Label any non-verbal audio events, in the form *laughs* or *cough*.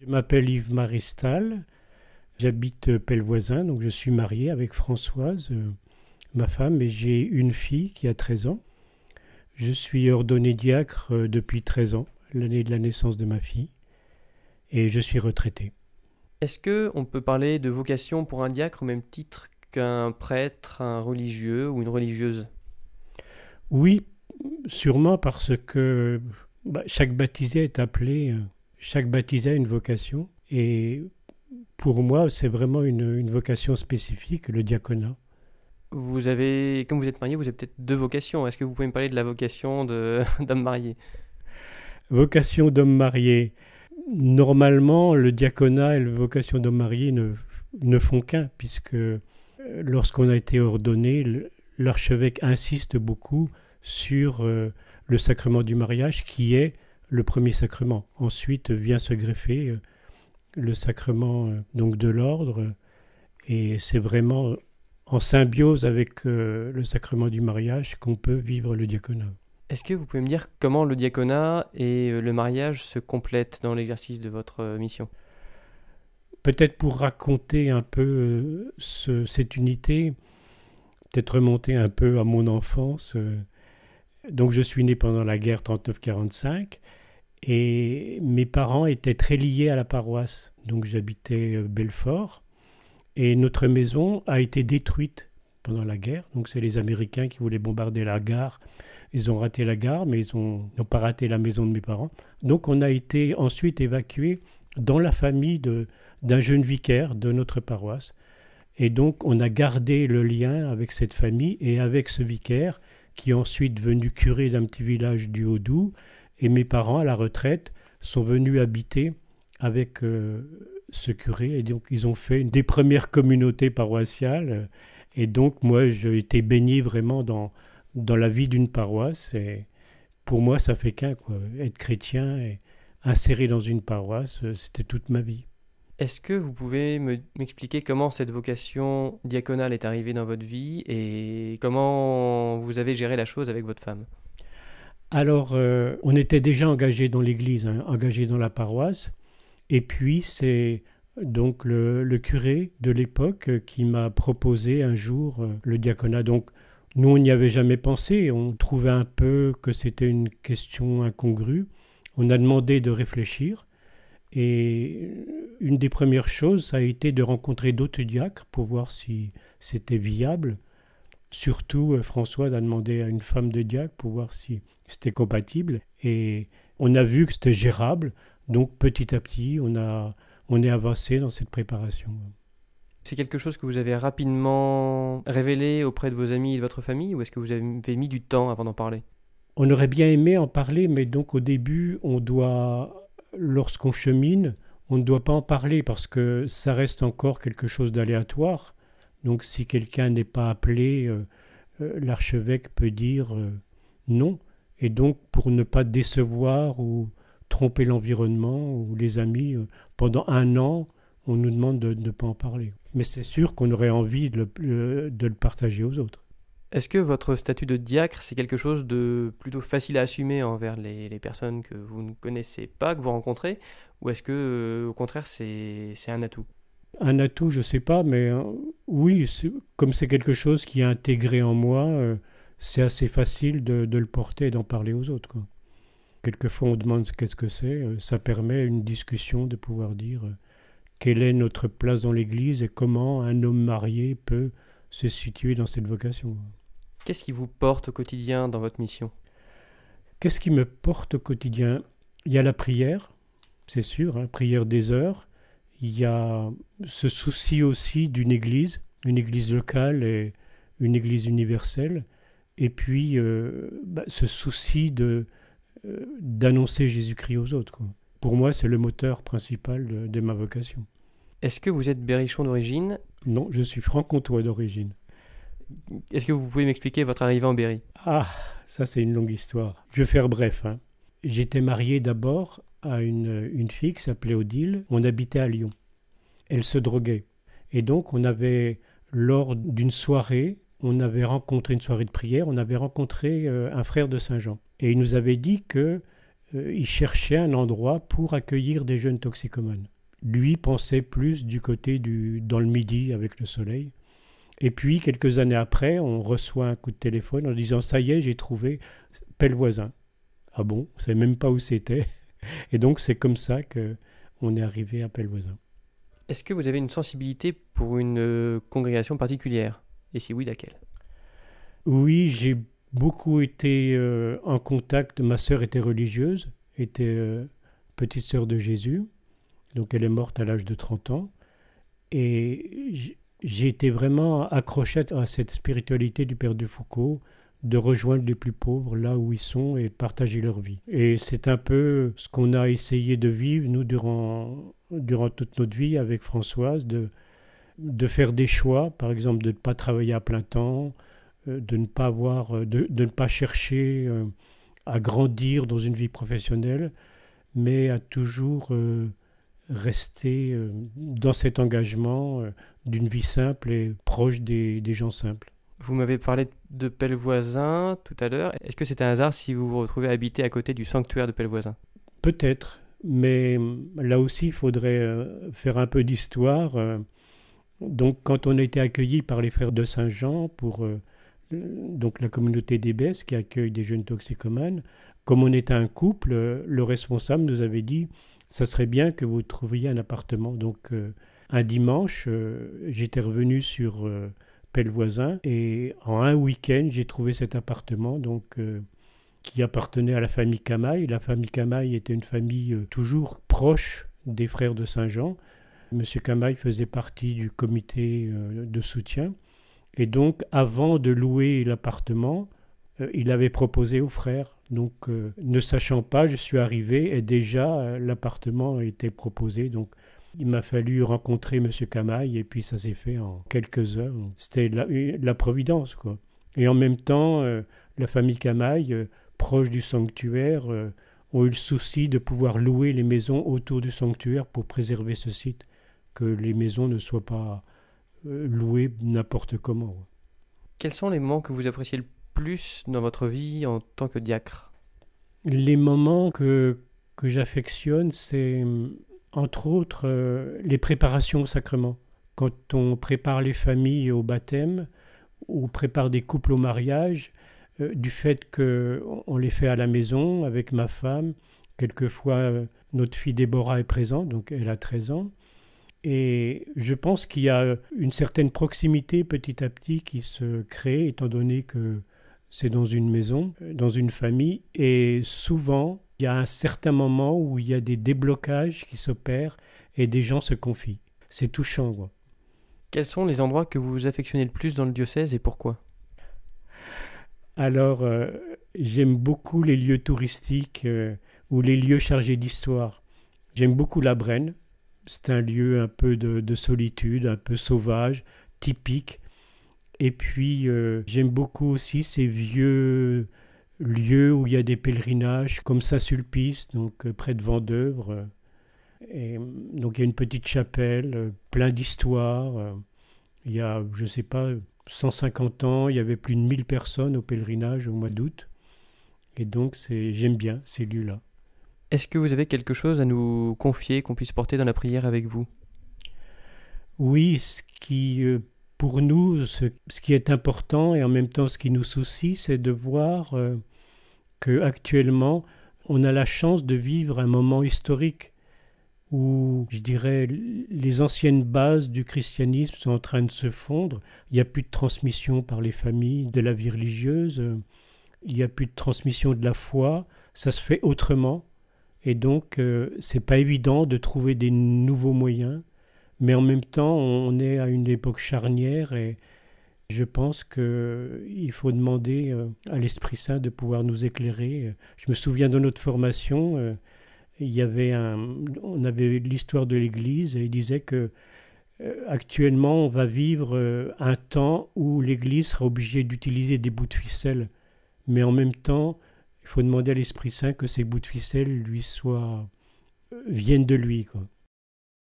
Je m'appelle Yves Maristal, j'habite Pellevoisin, donc je suis marié avec Françoise, euh, ma femme, et j'ai une fille qui a 13 ans. Je suis ordonné diacre euh, depuis 13 ans, l'année de la naissance de ma fille, et je suis retraité. Est-ce que on peut parler de vocation pour un diacre au même titre qu'un prêtre, un religieux ou une religieuse Oui, sûrement parce que bah, chaque baptisé est appelé euh, chaque baptisé a une vocation et pour moi, c'est vraiment une, vocation spécifique, le diaconat. Vous avez, comme vous êtes marié, vous avez peut-être deux vocations. Est-ce que vous pouvez me parler de la vocation *laughs* d'homme marié Vocation d'homme marié. Normalement, le diaconat et la vocation d'homme marié ne, ne font qu'un, puisque euh, lorsqu'on a été ordonné, l'archevêque insiste beaucoup sur euh, le sacrement du mariage, qui est le premier sacrement. Ensuite vient se greffer euh, le sacrement euh, donc de l'ordre euh, et c'est vraiment en symbiose avec le sacrement du mariage qu'on peut vivre le diaconat. Est-ce que vous pouvez me dire comment le diaconat et le mariage se complètent dans l'exercice de votre mission Peut-être pour raconter un peu cette unité, peut-être remonter un peu à mon enfance. Donc je suis né pendant la guerre 39-45 et mes parents étaient très liés à la paroisse. Donc j'habitais euh, Belfort. Et notre maison a été détruite pendant la guerre. Donc c'est les Américains qui voulaient bombarder la gare. Ils ont raté la gare, mais ils n'ont pas raté la maison de mes parents. Donc on a été ensuite évacué dans la famille d'un jeune vicaire de notre paroisse. Et donc on a gardé le lien avec cette famille et avec ce vicaire qui est ensuite venu curé d'un petit village du Haut-Doubs et mes parents, à la retraite, sont venus habiter avec euh, ce curé. Et donc, ils ont fait une des premières communautés paroissiales. Et donc, moi, j'ai été baigné vraiment dans, dans la vie d'une paroisse. Et pour moi, ça fait qu'un, quoi. Être chrétien et inséré dans une paroisse, euh, c'était toute ma vie. Est-ce que vous pouvez m'expliquer comment cette vocation diaconale est arrivée dans votre vie et comment vous avez géré la chose avec votre femme alors, euh, on était déjà engagé dans l'église, hein, engagé dans la paroisse. Et puis, c'est donc le, le, curé de l'époque euh, qui m'a proposé un jour euh, le diaconat. Donc, nous, on n'y avait jamais pensé. On trouvait un peu que c'était une question incongrue. On a demandé de réfléchir. Et une des premières choses, ça a été de rencontrer d'autres diacres pour voir si c'était viable. Surtout, euh, François a demandé à une femme de diacre pour voir si c'était compatible. Et on a vu que c'était gérable. Donc, petit à petit, on, a, on est avancé dans cette préparation. C'est quelque chose que vous avez rapidement révélé auprès de vos amis et de votre famille ou est-ce que vous avez mis du temps avant d'en parler On aurait bien aimé en parler, mais donc au début, on doit, lorsqu'on chemine, on ne doit pas en parler parce que ça reste encore quelque chose d'aléatoire. Donc si quelqu'un n'est pas appelé, euh, euh, l'archevêque peut dire euh, non. Et donc pour ne pas décevoir ou tromper l'environnement ou les amis, pendant un an, on nous demande de ne pas en parler. Mais c'est sûr qu'on aurait envie de le, partager aux autres. Est-ce que votre statut de diacre, c'est quelque chose de plutôt facile à assumer envers les, les, personnes que vous ne connaissez pas, que vous rencontrez, ou est-ce que, au contraire, c'est un atout un atout, je sais pas, mais euh, oui, comme c'est quelque chose qui est intégré en moi, euh, c'est assez facile de, le porter et d'en parler aux autres. Quelquefois, on demande qu'est-ce que c'est. Euh, ça permet une discussion de pouvoir dire quelle est notre place dans l'Église et comment un homme marié peut se situer dans cette vocation. Qu'est-ce qui vous porte au quotidien dans votre mission Qu'est-ce qui me porte au quotidien Il y a la prière, c'est sûr, la hein, prière des heures il y a ce souci aussi d'une église, une église locale et une église universelle, et puis euh, bah, ce souci de euh, d'annoncer Jésus-Christ aux autres. Pour moi, c'est le moteur principal de, ma vocation. Est-ce que vous êtes berrichon d'origine Non, je suis franc-comtois d'origine. Est-ce que vous pouvez m'expliquer votre arrivée en Berry Ah, ça c'est une longue histoire. Je vais faire bref. Hein. J'étais marié d'abord à une, fille qui s'appelait Odile. On habitait à Lyon. Elle se droguait. Et donc, on avait, lors d'une soirée, on avait rencontré une soirée de prière, on avait rencontré euh, un frère de Saint-Jean. Et il nous avait dit qu'il euh, cherchait un endroit pour accueillir des jeunes toxicomanes. Lui pensait plus du côté du dans le midi avec le soleil. Et puis quelques années après, on reçoit un coup de téléphone en disant ça y est, j'ai trouvé » Ah bon ne savez même pas où c'était *laughs* Et donc c'est comme ça que on est arrivé à Pellevoisin. Est-ce que vous avez une sensibilité pour une euh, congrégation particulière Et si oui, laquelle Oui, j'ai beaucoup été euh, en contact. Ma sœur était religieuse, était euh, petite sœur de Jésus. Donc elle est morte à l'âge de 30 ans. Et j'ai été vraiment accrochée à cette spiritualité du Père de Foucault, de rejoindre les plus pauvres là où ils sont et partager leur vie. Et c'est un peu ce qu'on a essayé de vivre, nous, durant, durant toute notre vie avec Françoise, de, de faire des choix, par exemple de ne pas travailler à plein temps, euh, de ne pas, avoir, euh, de, pas chercher euh, à grandir dans une vie professionnelle, mais à toujours rester dans cet engagement d'une vie simple et proche des gens simples. Vous m'avez parlé de Pellevoisin tout à l'heure. Est-ce que c'est un hasard si vous vous retrouvez habité à côté du sanctuaire de Pellevoisin Peut-être, mais euh, là aussi, il faudrait euh, faire un peu d'histoire. Euh. Donc, quand on a été accueilli par les frères de Saint-Jean pour donc la communauté des Besses qui accueille des jeunes toxicomanes, comme on était un couple, le responsable nous avait dit ça serait bien que vous trouviez un appartement. Donc, un dimanche, j'étais revenu sur voisin Et en un week-end, j'ai trouvé cet appartement donc, euh, qui appartenait à la famille Camaille. La famille Camaille était une famille euh, toujours proche des frères de Saint-Jean. Monsieur Camaille faisait partie du comité euh, de soutien. Et donc, avant de louer l'appartement, il avait proposé aux frères. Donc, ne sachant pas, je suis arrivé et déjà l'appartement était proposé. Donc, il m'a fallu rencontrer M. Camaille et puis ça s'est fait en quelques heures. C'était la, la, providence, quoi. Et en même temps, euh, la famille Camaille, euh, proche du sanctuaire, euh, ont eu le souci de pouvoir louer les maisons autour du sanctuaire pour préserver ce site, que les maisons ne soient pas louées n'importe comment. Quels sont les moments que vous appréciez le plus dans votre vie en tant que diacre Les moments que j'affectionne, c'est hum, entre autres, euh, les préparations au sacrement. Quand on prépare les familles au baptême, ou prépare des couples au mariage, euh, du fait qu'on les fait à la maison avec ma femme, quelquefois euh, notre fille Déborah est présente, donc elle a 13 ans, et je pense qu'il y a une certaine proximité petit à petit qui se crée, étant donné que c'est dans une maison, dans une famille, et souvent il y a un certain moment où il y a des déblocages qui s'opèrent et des gens se confient. C'est touchant. Quoi. Quels sont les endroits que vous affectionnez le plus dans le diocèse et pourquoi Alors, euh, j'aime beaucoup les lieux touristiques euh, ou les lieux chargés d'histoire. J'aime beaucoup la Brenne. C'est un lieu un peu de, solitude, un peu sauvage, typique. Et puis, euh, j'aime beaucoup aussi ces vieux lieu où il y a des pèlerinages, comme Saint-Sulpice, donc euh, près de Vendeuvre. Euh, et mm, donc il y a une petite chapelle, euh, plein d'histoires. Il y a, je ne sais pas, 150 ans, il y avait plus de 1000 personnes au pèlerinage au mois d'août. Et donc j'aime bien ces lieux-là. Est-ce que vous avez quelque chose à nous confier qu'on puisse porter dans la prière avec vous Oui, ce qui, pour nous, ce, qui est important et en même temps ce qui nous soucie, c'est de voir que actuellement on a la chance de vivre un moment historique où, je dirais, les anciennes bases du christianisme sont en train de se fondre. Il n'y a plus de transmission par les familles de la vie religieuse, euh, il n'y a plus de transmission de la foi, ça se fait autrement. Et donc, euh, c'est pas évident de trouver des nouveaux moyens, mais en même temps, on est à une époque charnière et je pense qu'il euh, faut demander euh, à l'Esprit Saint de pouvoir nous éclairer. Euh, je me souviens de notre formation, il y avait on avait l'histoire de l'Église et il disait que actuellement on va vivre un temps où l'Église sera obligée d'utiliser des bouts de ficelle, mais en même temps il faut demander à l'Esprit Saint que ces bouts de ficelle lui soient viennent de lui. Quoi.